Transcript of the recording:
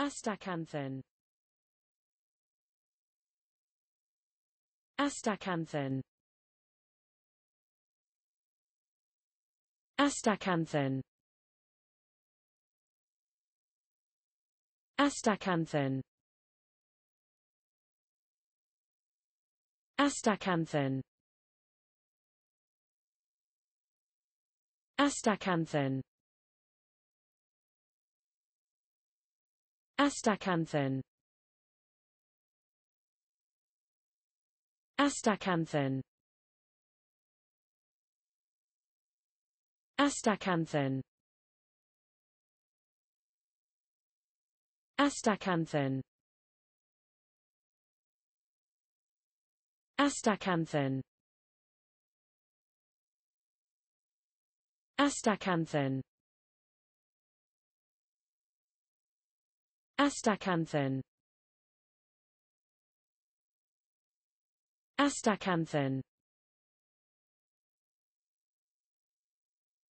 Astaxanthin Astaxanthin Astaxanthin Astaxanthin Astaxanthin Astaxanthin Astaxanthin Astaxanthin Astaxanthin Astaxanthin Astaxanthin Astaxanthin Astaxanthin Astaxanthin